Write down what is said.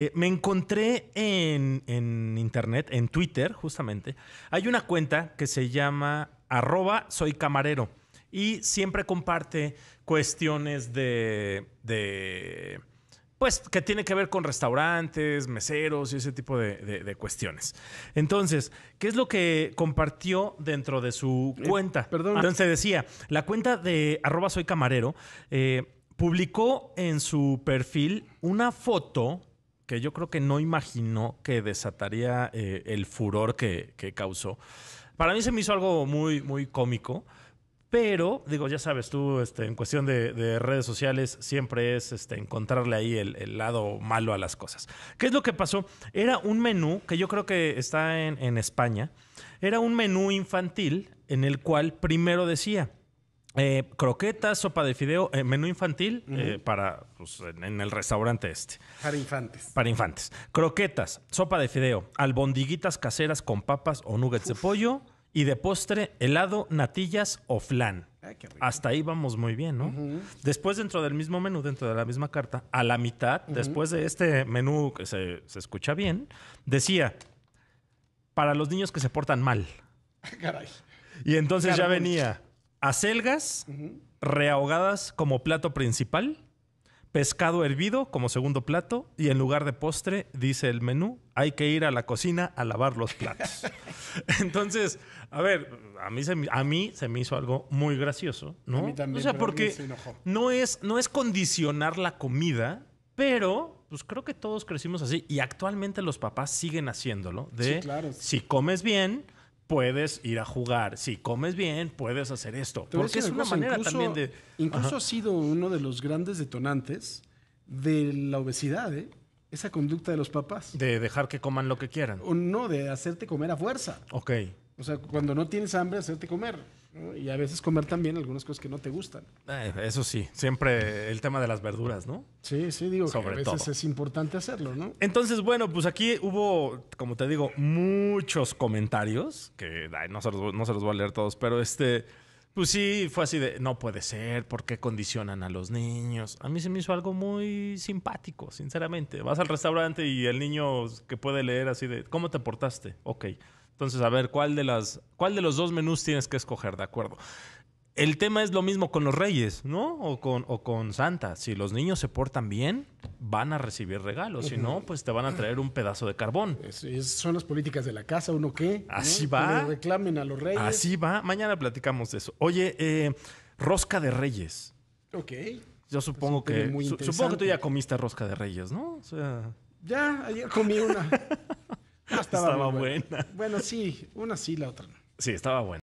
Eh, me encontré en, internet, en Twitter, justamente. Hay una cuenta que se llama arroba soy camarero y siempre comparte cuestiones de, de pues que tiene que ver con restaurantes, meseros y ese tipo de, cuestiones. Entonces, ¿qué es lo que compartió dentro de su eh, cuenta? perdón. Entonces decía, la cuenta de arroba soy camarero eh, publicó en su perfil una foto que yo creo que no imaginó que desataría eh, el furor que, causó. Para mí se me hizo algo muy, muy cómico, pero digo, ya sabes, tú este, en cuestión de, redes sociales siempre es este, encontrarle ahí el, lado malo a las cosas. ¿Qué es lo que pasó? Era un menú que yo creo que está en España, era un menú infantil en el cual primero decía, eh, croquetas, sopa de fideo, eh, menú infantil eh, para pues, en, el restaurante este. Para infantes. Para infantes. Croquetas, sopa de fideo, albondiguitas caseras con papas o nuggets de pollo y de postre helado, natillas o flan. Hasta ahí vamos muy bien, ¿no? Después dentro del mismo menú, dentro de la misma carta, a la mitad, después de este menú que se, escucha bien, decía, para los niños que se portan mal. Y entonces ya venía acelgas reahogadas como plato principal, pescado hervido como segundo plato y en lugar de postre, dice el menú, hay que ir a la cocina a lavar los platos. Entonces, a ver, a mí, se, a mí se me hizo algo muy gracioso, ¿no? o sea, porque no es, no es condicionar la comida, pero pues creo que todos crecimos así y actualmente los papás siguen haciéndolo de si comes bien, puedes ir a jugar. Si comes bien, puedes hacer esto. Porque es una, manera incluso, también de. Incluso ha sido uno de los grandes detonantes de la obesidad, ¿eh? esa conducta de los papás. De dejar que coman lo que quieran. O no, de hacerte comer a fuerza. Ok. O sea, cuando no tienes hambre, hacerte comer. Y a veces comer también algunas cosas que no te gustan. Eh, eso sí, siempre el tema de las verduras, ¿no? Sí, sí, digo que a veces es importante hacerlo, ¿no? Entonces, bueno, pues aquí hubo, como te digo, muchos comentarios que no, se los, no se los voy a leer todos, pero este... Pues sí, fue así de, no puede ser, ¿por qué condicionan a los niños? A mí se me hizo algo muy simpático, sinceramente. Vas al restaurante y el niño que puede leer así de, ¿cómo te portaste? Ok. Entonces, a ver, ¿cuál de, las, ¿cuál de los dos menús tienes que escoger? De acuerdo el tema es lo mismo con los reyes, ¿no? O con, Santa. Si los niños se portan bien, van a recibir regalos. Si no, pues te van a traer un pedazo de carbón. son las políticas de la casa, ¿uno qué? Así va. reclamen a los reyes. Así va. Mañana platicamos de eso. Oye, eh, rosca de reyes. Ok. Yo supongo pues, que... supongo que tú ya comiste rosca de reyes, ¿no? O sea... Ya, ayer comí una. Ah, estaba, buena. Bueno, sí, una sí, la otra no. Sí, estaba buena.